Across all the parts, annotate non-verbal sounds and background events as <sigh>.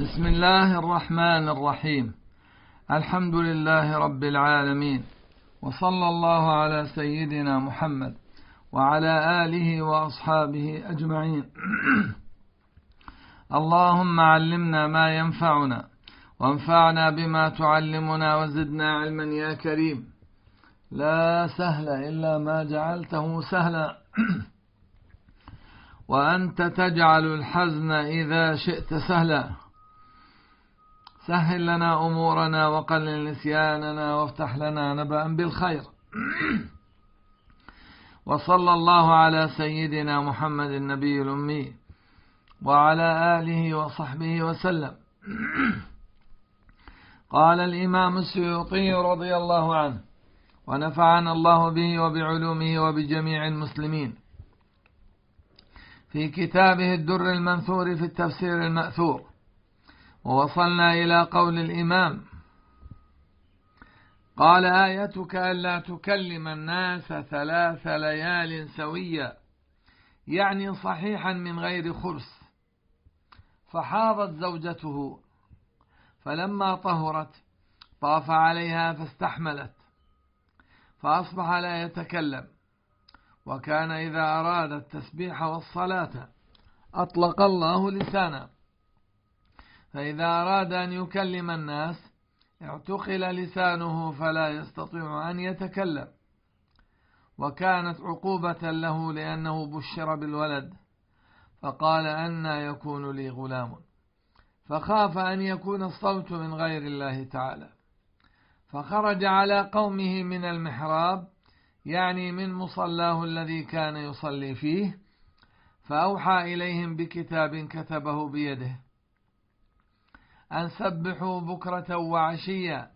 بسم الله الرحمن الرحيم الحمد لله رب العالمين وصلى الله على سيدنا محمد وعلى آله وأصحابه أجمعين <clears throat> اللهم علمنا ما ينفعنا وانفعنا بما تعلمنا وزدنا علما يا كريم لا سهل إلا ما جعلته سهلا <clears throat> وأنت تجعل الحزن إذا شئت سهلا سهل لنا أمورنا وقلل نسياننا وافتح لنا نبأ بالخير <clears throat> وصلى الله على سيدنا محمد النبي الأمي وعلى آله وصحبه وسلم <clears throat> قال الإمام السيوطي رضي الله عنه ونفعنا الله به وبعلومه وبجميع المسلمين في كتابه الدر المنثور في التفسير المأثور ووصلنا إلى قول الإمام قال آيتك ألا تكلم الناس ثلاث ليال سوية يعني صحيحا من غير خرس فحاضت زوجته فلما طهرت طاف عليها فاستحملت فأصبح لا يتكلم وكان إذا أراد التسبيح والصلاة أطلق الله لسانه فإذا أراد أن يكلم الناس اعتقل لسانه فلا يستطيع أن يتكلم وكانت عقوبة له لأنه بشر بالولد فقال أنا يكون لي غلام فخاف أن يكون الصوت من غير الله تعالى فخرج على قومه من المحراب يعني من مصلاه الذي كان يصلي فيه فأوحى إليهم بكتاب كتبه بيده أن سبحوا بكرة وعشيا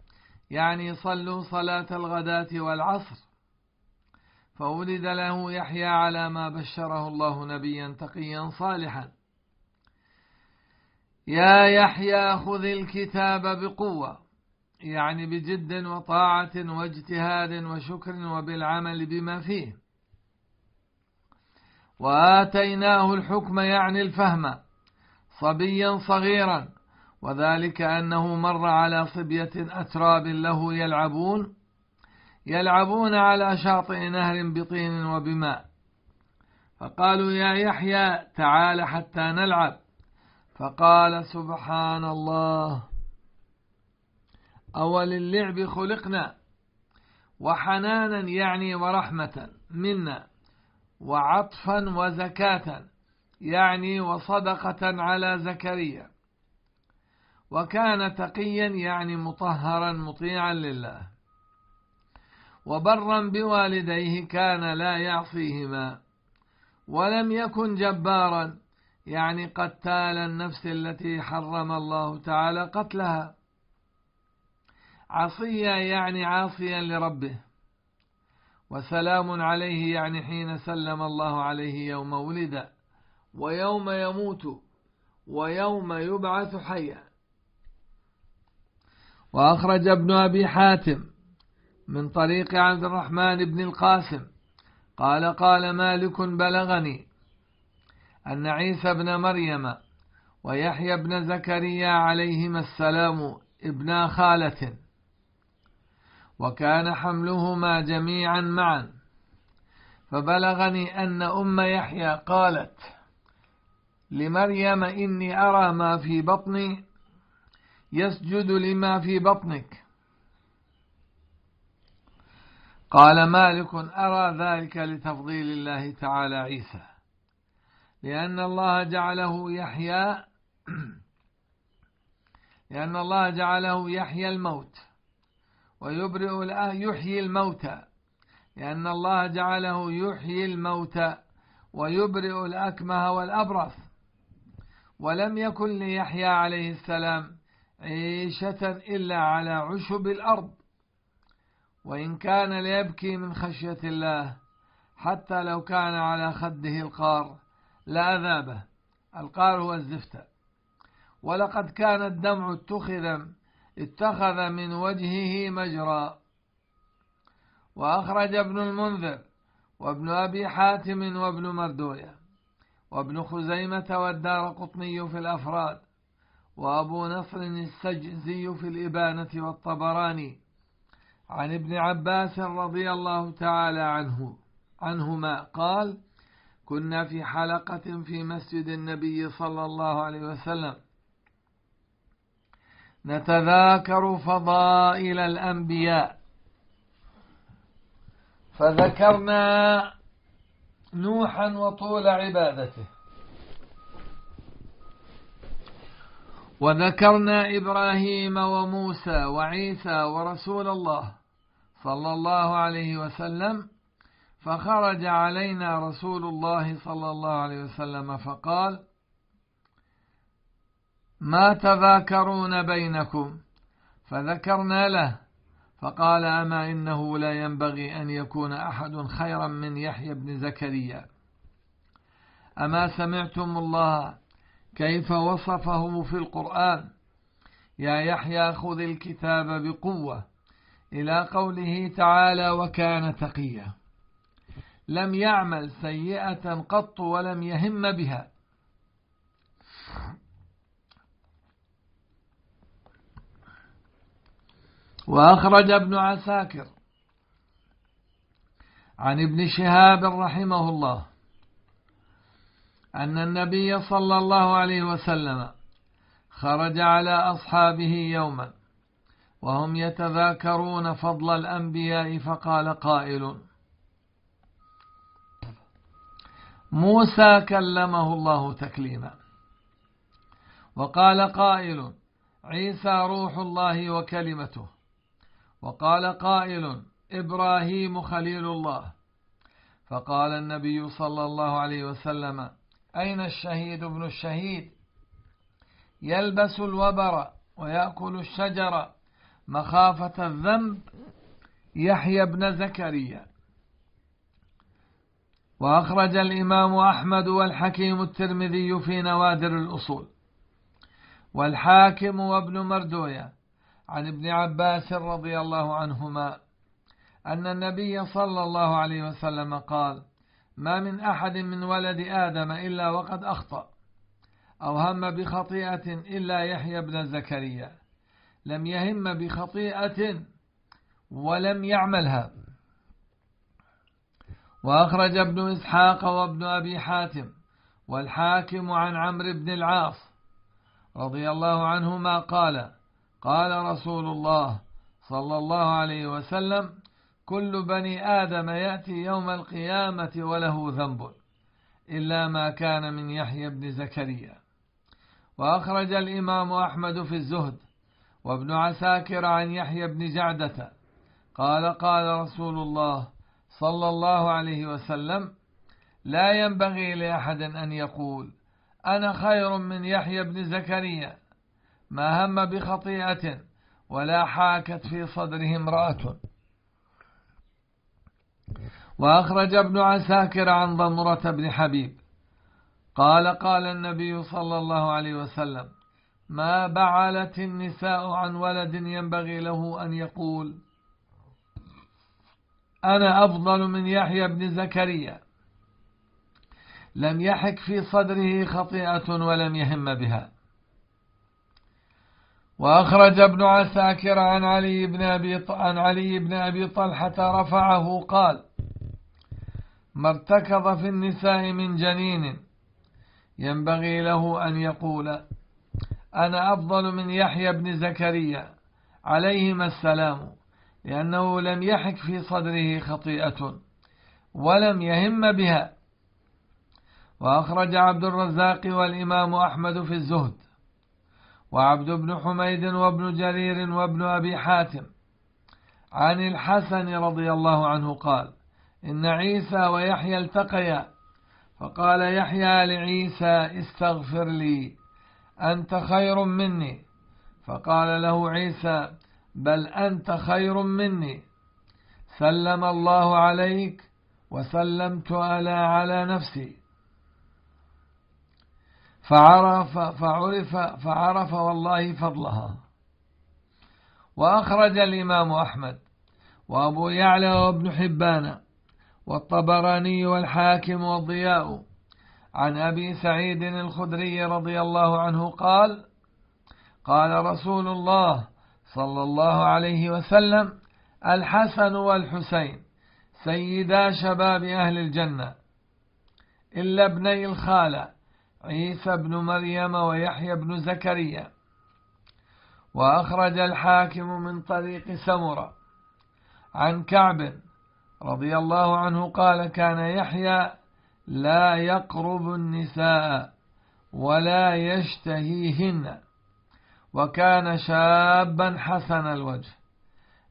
يعني صلوا صلاة الغداة والعصر فولد له يحيى على ما بشره الله نبيا تقيا صالحا يا يحيى خذ الكتاب بقوة يعني بجد وطاعة واجتهاد وشكر وبالعمل بما فيه وآتيناه الحكم يعني الفهم صبيا صغيرا وذلك أنه مر على صبية أتراب له يلعبون يلعبون على شاطئ نهر بطين وبماء فقالوا يا يحيى تعال حتى نلعب فقال سبحان الله أول اللعب خلقنا وحنانا يعني ورحمة منا وعطفا وزكاة يعني وصدقة على زكريا وكان تقيا يعني مطهرا مطيعا لله وبرا بوالديه كان لا يعصيهما ولم يكن جبارا يعني قتال النفس التي حرم الله تعالى قتلها عصيا يعني عاصيا لربه وسلام عليه يعني حين سلم الله عليه يوم ولد ويوم يموت ويوم يبعث حيا وأخرج ابن أبي حاتم من طريق عبد الرحمن بن القاسم قال قال مالك بلغني أن عيسى بن مريم ويحيى بن زكريا عليهما السلام ابنا خالة وكان حملهما جميعا معا فبلغني أن أم يحيى قالت لمريم إني أرى ما في بطني يسجد لما في بطنك قال مالك أرى ذلك لتفضيل الله تعالى عيسى لأن الله جعله يحيى <clears throat> لأن الله جعله يحيى الموت ويبرئ يحيي الموتى لأن الله جعله يحيي الموتى ويبرئ الأكمه والأبرص ولم يكن ليحيى عليه السلام عيشة إلا على عشب الأرض وإن كان ليبكي من خشية الله حتى لو كان على خده القار لأذابه القار هو الزفتة ولقد كان الدمع اتخذ اتخذ من وجهه مجرى وأخرج ابن المنذر وابن أبي حاتم وابن مردوية وابن خزيمة والدار قطني في الأفراد وأبو نصر السجزي في الإبانة والطبراني عن ابن عباس رضي الله تعالى عنه عنهما قال كنا في حلقة في مسجد النبي صلى الله عليه وسلم نتذاكر فضائل الأنبياء فذكرنا نوحا وطول عبادته وذكرنا إبراهيم وموسى وعيسى ورسول الله صلى الله عليه وسلم فخرج علينا رسول الله صلى الله عليه وسلم فقال ما تذاكرون بينكم فذكرنا له فقال أما إنه لا ينبغي أن يكون أحد خيرا من يحيى بن زكريا أما سمعتم الله كيف وصفه في القرآن يا يحيى خذ الكتاب بقوة إلى قوله تعالى وكان تقيا لم يعمل سيئة قط ولم يهم بها وأخرج ابن عساكر عن ابن شهاب رحمه الله أن النبي صلى الله عليه وسلم خرج على أصحابه يوما وهم يتذاكرون فضل الأنبياء فقال قائل موسى كلمه الله تكليما وقال قائل عيسى روح الله وكلمته وقال قائل إبراهيم خليل الله فقال النبي صلى الله عليه وسلم أين الشهيد ابن الشهيد يلبس الوبر ويأكل الشجر مخافة الذنب يحيى بن زكريا وأخرج الإمام أحمد والحكيم الترمذي في نوادر الأصول والحاكم وابن مردويه عن ابن عباس رضي الله عنهما أن النبي صلى الله عليه وسلم قال ما من أحد من ولد آدم إلا وقد أخطأ أو هم بخطيئة إلا يحيى بن زكريا لم يهم بخطيئة ولم يعملها وأخرج ابن إسحاق وابن أبي حاتم والحاكم عن عمرو بن العاص رضي الله عنهما قال قال رسول الله صلى الله عليه وسلم كل بني آدم يأتي يوم القيامة وله ذنب إلا ما كان من يحيى بن زكريا وأخرج الإمام أحمد في الزهد وابن عساكر عن يحيى بن جعدة قال قال رسول الله صلى الله عليه وسلم لا ينبغي لأحد أن يقول أنا خير من يحيى بن زكريا ما هم بخطيئة ولا حاكت في صدره امرأة وأخرج ابن عساكر عن ضمرة بن حبيب قال قال النبي صلى الله عليه وسلم ما بعلت النساء عن ولد ينبغي له أن يقول أنا أفضل من يحيى بن زكريا لم يحك في صدره خطيئة ولم يهم بها وأخرج ابن عساكر عن علي بن أبي, عن علي بن أبي طلحة رفعه قال ما ارتكض في النساء من جنين ينبغي له أن يقول أنا أفضل من يحيى بن زكريا عليهما السلام لأنه لم يحك في صدره خطيئة ولم يهم بها وأخرج عبد الرزاق والإمام أحمد في الزهد وعبد بن حميد وابن جرير وابن أبي حاتم عن الحسن رضي الله عنه قال إن عيسى ويحيى التقيا فقال يحيى لعيسى استغفر لي أنت خير مني فقال له عيسى بل أنت خير مني سلم الله عليك وسلمت أنا على نفسي فعرف فعرف فعرف والله فضلها وأخرج الإمام أحمد وأبو يعلى وابن حبانة والطبراني والحاكم والضياء عن أبي سعيد الخدري رضي الله عنه قال قال رسول الله صلى الله عليه وسلم الحسن والحسين سيدا شباب أهل الجنة إلا ابني الخالة عيسى بن مريم ويحيى بن زكريا وأخرج الحاكم من طريق سمرة عن كعب رضي الله عنه قال كان يحيى لا يقرب النساء ولا يشتهيهن وكان شابا حسن الوجه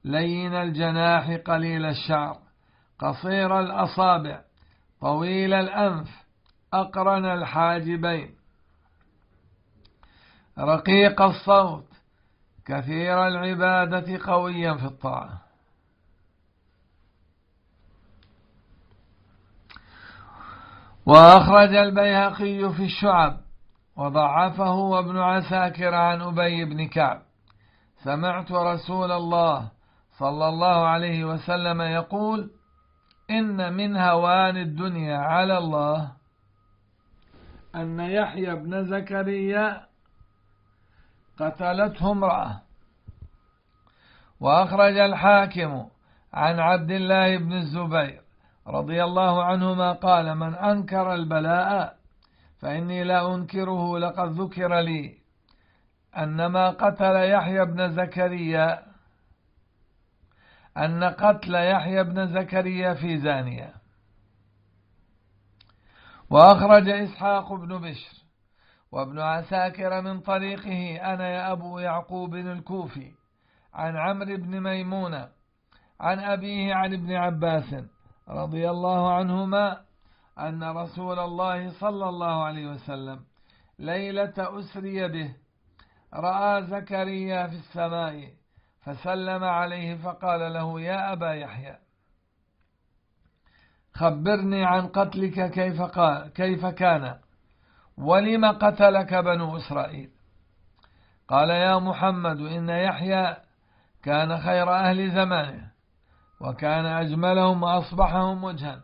لين الجناح قليل الشعر قصير الأصابع طويل الأنف أقرن الحاجبين رقيق الصوت كثير العبادة قويا في الطاعة وأخرج البيهقي في الشعب وضعفه وابن عساكر عن أبي بن كعب سمعت رسول الله صلى الله عليه وسلم يقول إن من هوان الدنيا على الله أن يحيى بن زكريا قتلته امرأة وأخرج الحاكم عن عبد الله بن الزبير رضي الله عنهما قال من أنكر البلاء فإني لا أنكره لقد ذكر لي أنما قتل يحيى بن زكريا أن قتل يحيى بن زكريا في زانية وأخرج إسحاق بن بشر وابن عساكر من طريقه أنا يا أبو يعقوب الكوفي عن عمرو بن ميمونة عن أبيه عن ابن عباس رضي الله عنهما أن رسول الله صلى الله عليه وسلم ليلة أسري به رأى زكريا في السماء فسلم عليه فقال له يا أبا يحيى خبرني عن قتلك كيف, قال كيف كان ولم قتلك بنو إسرائيل قال يا محمد إن يحيى كان خير أهل زمانه وكان أجملهم وأصبحهم وجها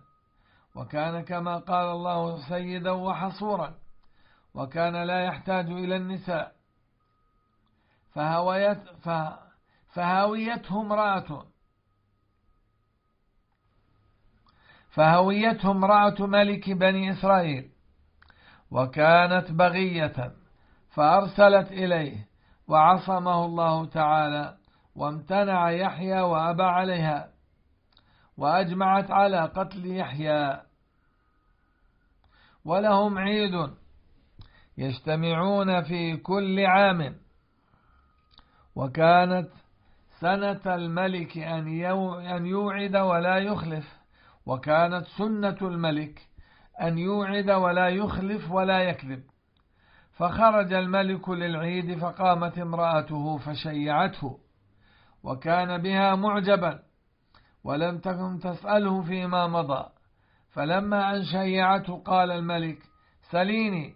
وكان كما قال الله سيدا وحصورا وكان لا يحتاج إلى النساء فهويت فهاويته امرأة فهويته امرأة ملك بني إسرائيل وكانت بغية فأرسلت إليه وعصمه الله تعالى وامتنع يحيى وأبى عليها وأجمعت على قتل يحيى ولهم عيد يجتمعون في كل عام وكانت سنة الملك أن يوعد ولا يخلف وكانت سنة الملك أن يوعد ولا يخلف ولا يكذب فخرج الملك للعيد فقامت امرأته فشيعته وكان بها معجبا ولم تكن تسأله فيما مضى فلما أن شيعته قال الملك سليني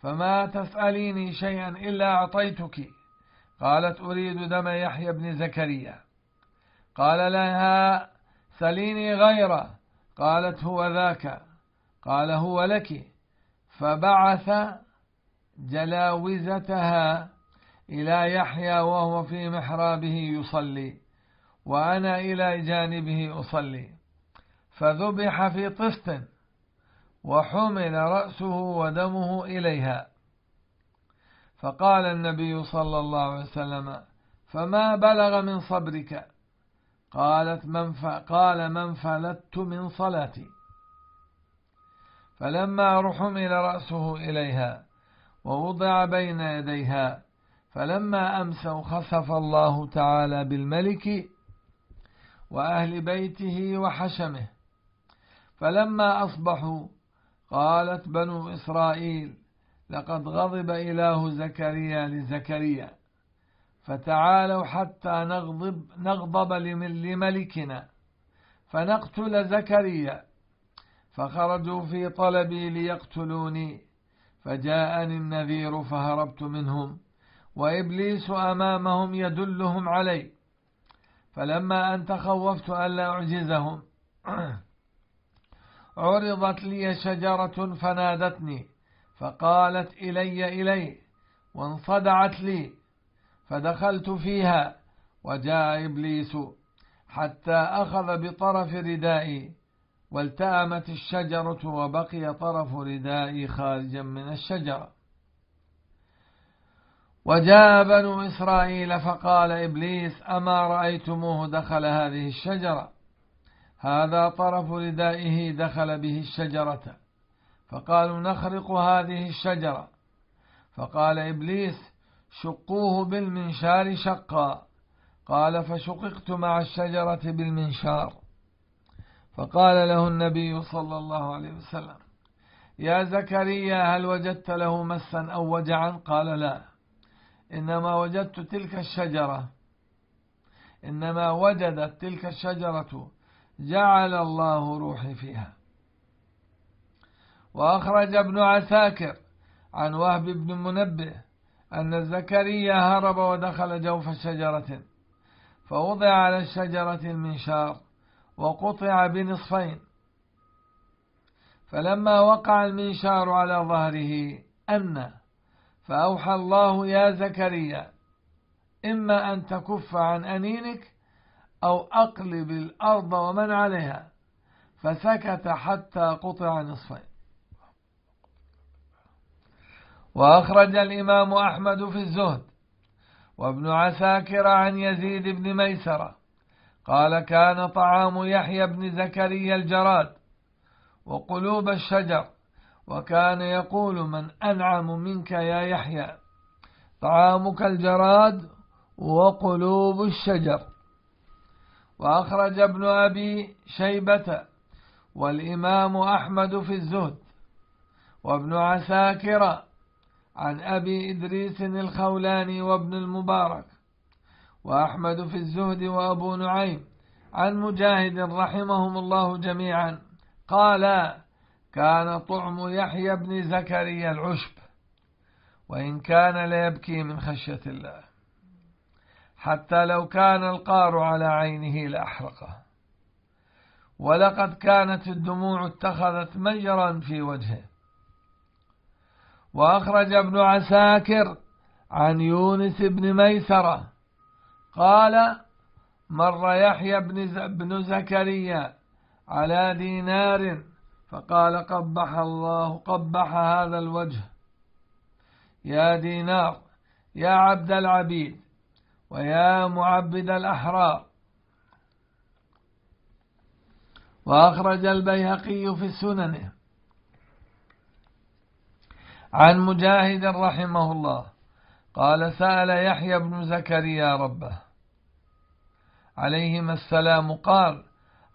فما تسأليني شيئا إلا أعطيتك قالت أريد دم يحيى بن زكريا قال لها سليني غيره قالت هو ذاك قال هو لك فبعث جلاوزتها إلى يحيى وهو في محرابه يصلي وأنا إلى جانبه أصلي فذبح في طست وحمل رأسه ودمه إليها فقال النبي صلى الله عليه وسلم فما بلغ من صبرك قالت من قال من فلت من صلاتي فلما رحمل رأسه إليها ووضع بين يديها فلما أمسوا خسف الله تعالى بالملك وأهل بيته وحشمه فلما أصبحوا قالت بنو إسرائيل لقد غضب إله زكريا لزكريا فتعالوا حتى نغضب, نغضب لملكنا فنقتل زكريا فخرجوا في طلبي ليقتلوني فجاءني النذير فهربت منهم وإبليس أمامهم يدلهم علي فلما أن تخوفت ألا أعجزهم <clears throat> عرضت لي شجرة فنادتني فقالت إلي إلي وانصدعت لي فدخلت فيها وجاء إبليس حتى أخذ بطرف ردائي والتأمت الشجرة وبقي طرف ردائي خارجا من الشجرة وجاء بنو إسرائيل فقال إبليس أما رأيتموه دخل هذه الشجرة هذا طرف ردائه دخل به الشجرة فقالوا نخرق هذه الشجرة فقال إبليس شقوه بالمنشار شقا قال فشققت مع الشجرة بالمنشار فقال له النبي صلى الله عليه وسلم يا زكريا هل وجدت له مسا أو وجعا قال لا إنما وجدت تلك الشجرة إنما وجدت تلك الشجرة جعل الله روحي فيها وأخرج ابن عساكر عن وهب بن منبه أن زكريا هرب ودخل جوف شجرة فوضع على الشجرة المنشار وقطع بنصفين فلما وقع المنشار على ظهره أن فأوحى الله يا زكريا إما أن تكف عن أنينك أو أقلب الأرض ومن عليها فسكت حتى قطع نصفين وأخرج الإمام أحمد في الزهد وابن عساكر عن يزيد بن ميسرة قال كان طعام يحيى بن زكريا الجراد وقلوب الشجر وكان يقول من أنعم منك يا يحيى طعامك الجراد وقلوب الشجر وأخرج ابن أبي شيبة والإمام أحمد في الزهد وابن عساكر عن أبي إدريس الخولاني وابن المبارك وأحمد في الزهد وأبو نعيم عن مجاهد رحمهم الله جميعا قال كان طعم يحيى بن زكريا العشب وإن كان ليبكي من خشية الله حتى لو كان القار على عينه لأحرقه ولقد كانت الدموع اتخذت مجرا في وجهه وأخرج ابن عساكر عن يونس بن ميسرة قال مر يحيى بن زكريا على دينار فقال قبح الله قبح هذا الوجه يا دينار يا عبد العبيد ويا معبد الأحرار وأخرج البيهقي في سننه عن مجاهد رحمه الله قال سأل يحيى بن زكريا ربه عليهما السلام قال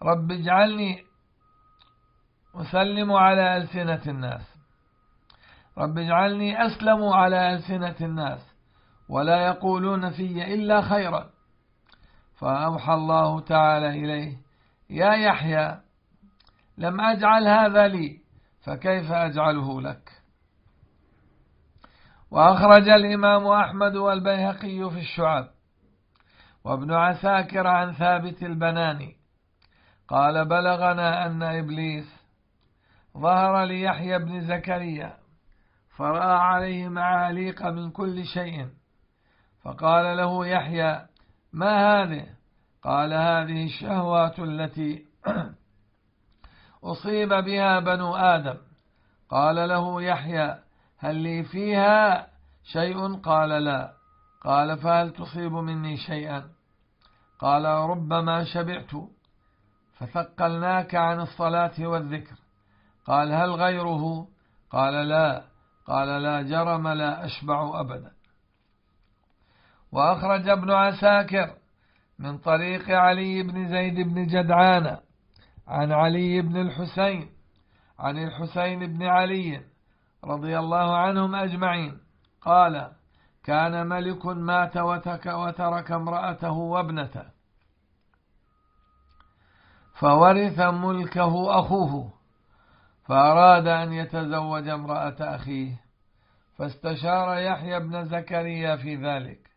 رب اجعلني وسلم على ألسنة الناس رب اجعلني أسلم على ألسنة الناس ولا يقولون في إلا خيرا فأوحى الله تعالى إليه يا يحيى لم أجعل هذا لي فكيف أجعله لك وأخرج الإمام أحمد والبيهقي في الشعب وابن عساكر عن ثابت البناني قال بلغنا أن إبليس ظهر ليحيى بن زكريا فرأى عليه معاليق من كل شيء فقال له يحيى ما هذه قال هذه الشهوات التي <clears throat> أصيب بها بنو آدم قال له يحيى هل لي فيها شيء قال لا قال فهل تصيب مني شيئا قال ربما شبعت فثقلناك عن الصلاة والذكر قال هل غيره قال لا قال لا جرم لا أشبع أبدا وأخرج ابن عساكر من طريق علي بن زيد بن جدعان عن علي بن الحسين عن الحسين بن علي رضي الله عنهم أجمعين قال كان ملك مات وترك امرأته وابنته فورث ملكه أخوه فأراد أن يتزوج امرأة أخيه فاستشار يحيى بن زكريا في ذلك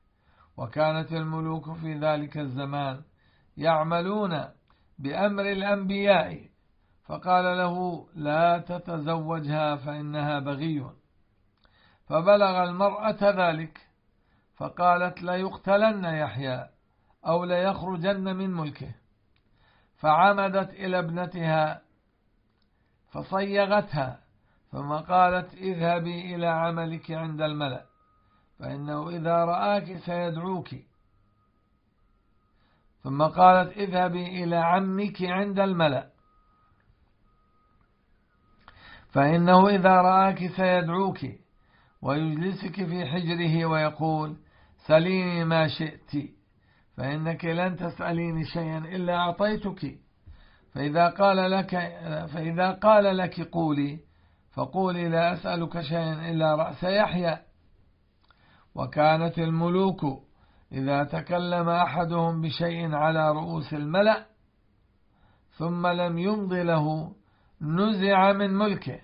وكانت الملوك في ذلك الزمان يعملون بأمر الأنبياء فقال له لا تتزوجها فإنها بغي فبلغ المرأة ذلك فقالت ليقتلن يحيى أو ليخرجن من ملكه فعمدت إلى ابنتها فصيغتها ثم قالت اذهبي إلى عملك عند الملأ فإنه إذا رآك سيدعوك ثم قالت اذهبي إلى عمك عند الملأ فإنه إذا رآك سيدعوك ويجلسك في حجره ويقول سليني ما شئت فإنك لن تسأليني شيئا إلا أعطيتك فإذا قال لك فإذا قال لك قولي فقولي لا أسألك شيئا إلا رأس يحيى وكانت الملوك إذا تكلم أحدهم بشيء على رؤوس الملأ ثم لم يمض له نزع من ملكه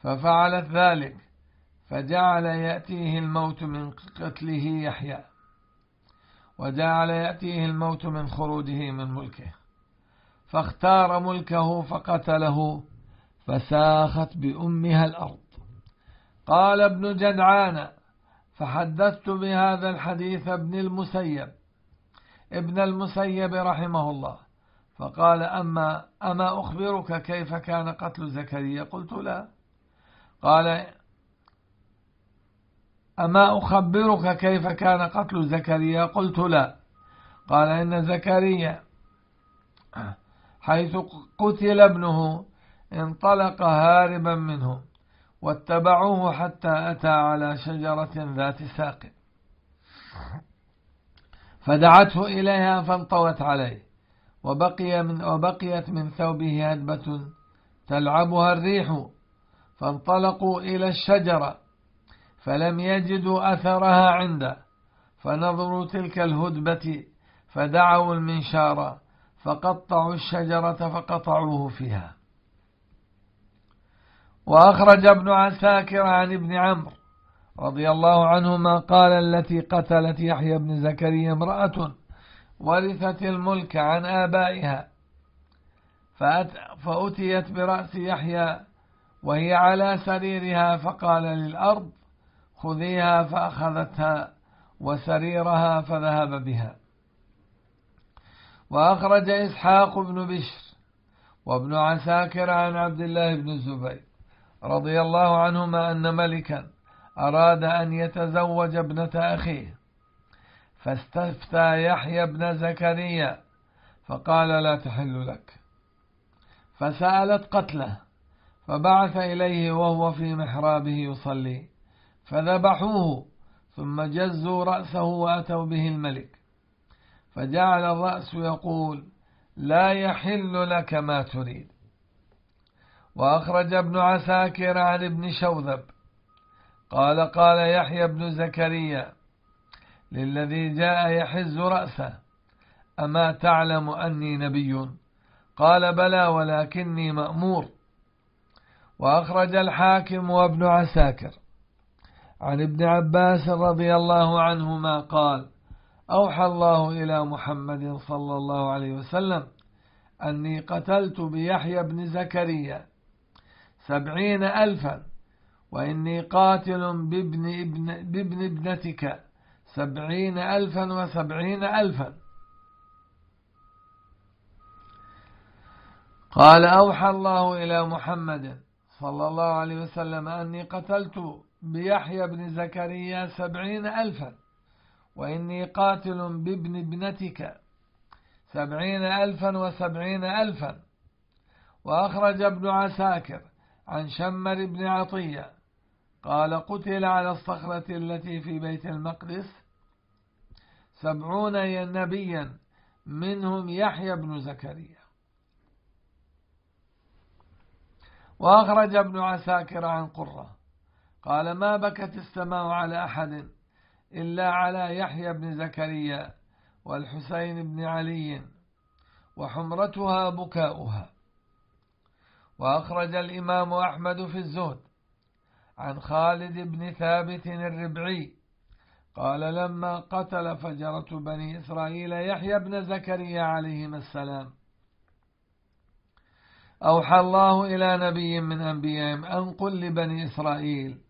ففعلت ذلك فجعل يأتيه الموت من قتله يحيى وجعل يأتيه الموت من خروجه من ملكه فاختار ملكه فقتله فساخت بأمها الأرض قال ابن جدعان فحدثت بهذا الحديث ابن المسيب ابن المسيب رحمه الله فقال أما أما أخبرك كيف كان قتل زكريا قلت لا قال أما أخبرك كيف كان قتل زكريا قلت لا قال إن زكريا حيث قتل ابنه انطلق هاربا منه واتبعوه حتى أتى على شجرة ذات ساق فدعته إليها فانطوت عليه وبقي من وبقيت من ثوبه هدبة تلعبها الريح فانطلقوا إلى الشجرة فلم يجدوا أثرها عنده فنظروا تلك الهدبة فدعوا المنشار فقطعوا الشجرة فقطعوه فيها وأخرج ابن عساكر عن ابن عمرو رضي الله عنهما قال التي قتلت يحيى بن زكريا امرأة ورثت الملك عن آبائها فأتيت برأس يحيى وهي على سريرها فقال للأرض خذيها فأخذتها وسريرها فذهب بها وأخرج إسحاق بن بشر وابن عساكر عن عبد الله بن الزبير رضي الله عنهما أن ملكا أراد أن يتزوج ابنة أخيه فاستفتى يحيى بن زكريا فقال لا تحل لك فسألت قتله فبعث إليه وهو في محرابه يصلي فذبحوه ثم جزوا رأسه وأتوا به الملك فجعل الرأس يقول لا يحل لك ما تريد وأخرج ابن عساكر عن ابن شوذب قال قال يحيى بن زكريا للذي جاء يحز رأسه أما تعلم أني نبي قال بلى ولكني مأمور وأخرج الحاكم وابن عساكر عن ابن عباس رضي الله عنهما قال أوحى الله إلى محمد صلى الله عليه وسلم أني قتلت بيحيى بن زكريا سبعين ألفا وإني قاتل بابن, ابن بابن ابنتك سبعين ألفا وسبعين ألفا قال أوحى الله إلى محمد صلى الله عليه وسلم أني قتلت بيحيى بن زكريا سبعين ألفا وإني قاتل بابن ابنتك سبعين ألفا وسبعين ألفا وأخرج ابن عساكر عن شمر بن عطية قال قتل على الصخرة التي في بيت المقدس سبعون نبيا منهم يحيى بن زكريا وأخرج ابن عساكر عن قرة قال ما بكت السماء على أحد إلا على يحيى بن زكريا والحسين بن علي وحمرتها بكاؤها وأخرج الإمام أحمد في الزهد عن خالد بن ثابت الربعي قال لما قتل فجرة بني إسرائيل يحيى بن زكريا عليهما السلام أوحى الله إلى نبي من أنبيائهم أن قل لبني إسرائيل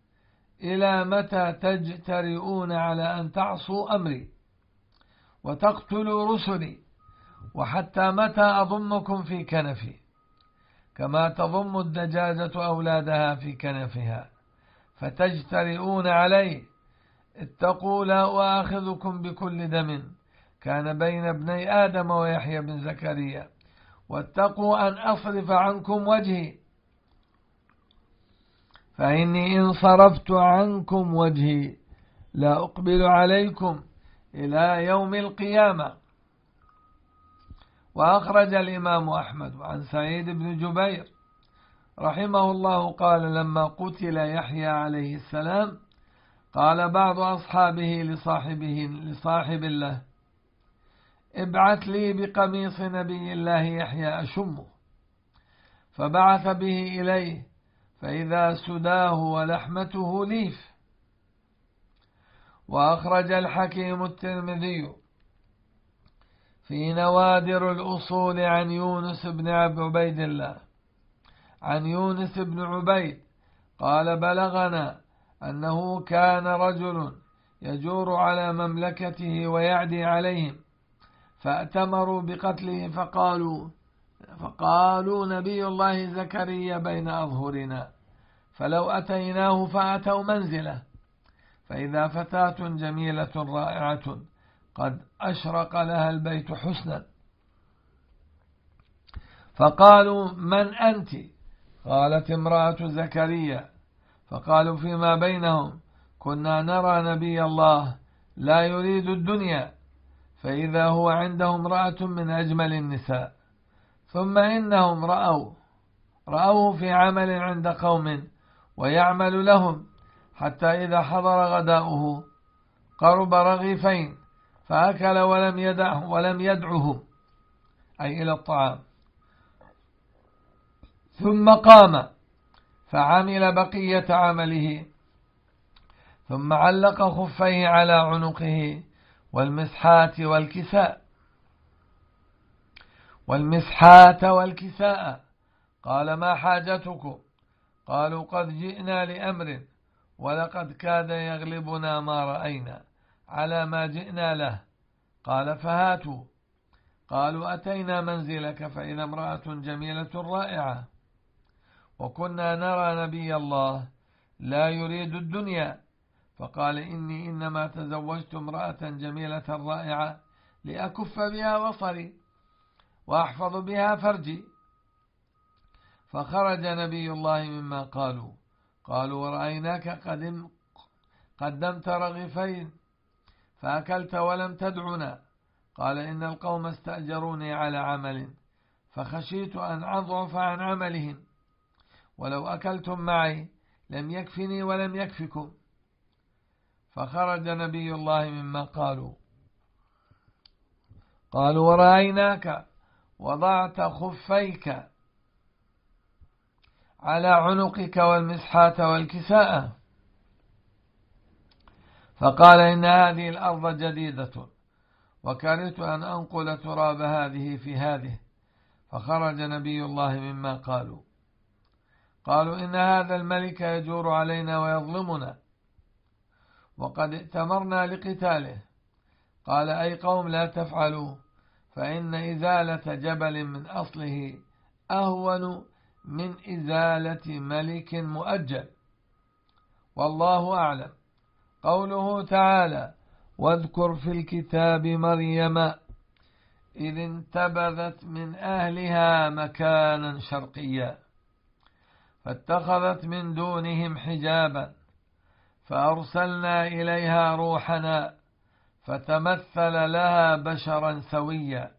إلى متى تجترئون على أن تعصوا أمري وتقتلوا رسلي وحتى متى أضمكم في كنفي كما تضم الدجاجة أولادها في كنفها فتجترئون علي اتقوا لا أؤاخذكم بكل دم كان بين ابني آدم ويحيى بن زكريا واتقوا أن أصرف عنكم وجهي فإني إن صرفت عنكم وجهي لا أقبل عليكم إلى يوم القيامة وأخرج الإمام أحمد عن سعيد بن جبير رحمه الله قال لما قتل يحيى عليه السلام قال بعض أصحابه لصاحبه لصاحب الله ابعث لي بقميص نبي الله يحيى أشمه فبعث به إليه فإذا سداه ولحمته ليف وأخرج الحكيم الترمذي في نوادر الأصول عن يونس بن عبيد الله عن يونس بن عبيد قال بلغنا أنه كان رجل يجور على مملكته ويعدي عليهم فأتمروا بقتله فقالوا فقالوا نبي الله زكريا بين أظهرنا فلو أتيناه فأتوا منزله فإذا فتاة جميلة رائعة قد أشرق لها البيت حسنا فقالوا من أنت قالت امرأة زكريا فقالوا فيما بينهم كنا نرى نبي الله لا يريد الدنيا فإذا هو عنده امرأة من أجمل النساء ثم إنهم رأوا رأوه في عمل عند قوم ويعمل لهم حتى إذا حضر غداؤه قرب رغيفين فأكل ولم يدعه ولم يدعه أي إلى الطعام ثم قام فعمل بقية عمله ثم علق خفيه على عنقه والمسحات والكساء والمسحاة والكساء قال ما حاجتكم قالوا قد جئنا لأمر ولقد كاد يغلبنا ما رأينا على ما جئنا له قال فهاتوا قالوا أتينا منزلك فإذا امرأة جميلة رائعة وكنا نرى نبي الله لا يريد الدنيا فقال إني إنما تزوجت امرأة جميلة رائعة لأكف بها بصري وأحفظ بها فرجي فخرج نبي الله مما قالوا قالوا ورأيناك قدم قدمت رغيفين فأكلت ولم تدعنا قال إن القوم استأجروني على عمل فخشيت أن أضعف عن عملهم ولو أكلتم معي لم يكفني ولم يكفكم فخرج نبي الله مما قالوا قالوا ورأيناك وضعت خفيك على عنقك والمسحاة والكساء فقال إن هذه الأرض جديدة وكرهت أن أنقل تراب هذه في هذه فخرج نبي الله مما قالوا قالوا إن هذا الملك يجور علينا ويظلمنا وقد ائتمرنا لقتاله قال أي قوم لا تفعلوا فإن إزالة جبل من أصله أهون من إزالة ملك مؤجل والله أعلم قوله تعالى واذكر في الكتاب مريم إذ انتبذت من أهلها مكانا شرقيا فاتخذت من دونهم حجابا فأرسلنا إليها روحنا فتمثل لها بشرا سويا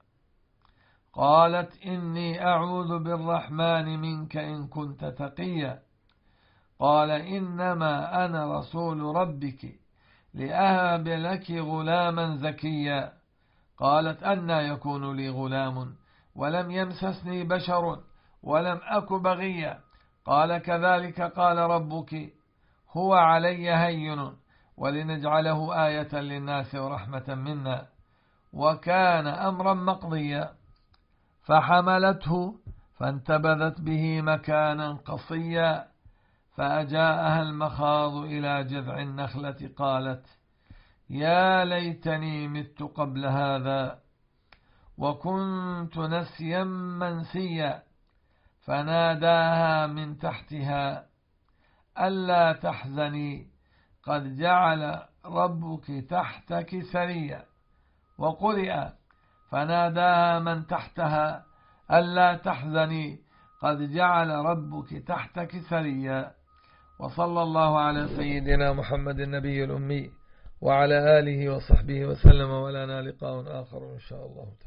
قالت إني أعوذ بالرحمن منك إن كنت تقيا قال إنما أنا رسول ربك لأهب لك غلاما زكيا قالت أنا يكون لي غلام ولم يمسسني بشر ولم أك بغيا قال كذلك قال ربك هو علي هين ولنجعله آية للناس ورحمة منا وكان أمرا مقضيا فحملته فانتبذت به مكانا قصيا فأجاءها المخاض إلى جذع النخلة قالت يا ليتني مت قبل هذا وكنت نسيا منسيا فناداها من تحتها ألا تحزني قد جعل ربك تحتك سريا وقرئ فناداها من تحتها ألا تحزني قد جعل ربك تحتك سريا وصلى الله على سيدنا محمد النبي الأمي وعلى آله وصحبه وسلم ولنا لقاء آخر إن شاء الله تعالى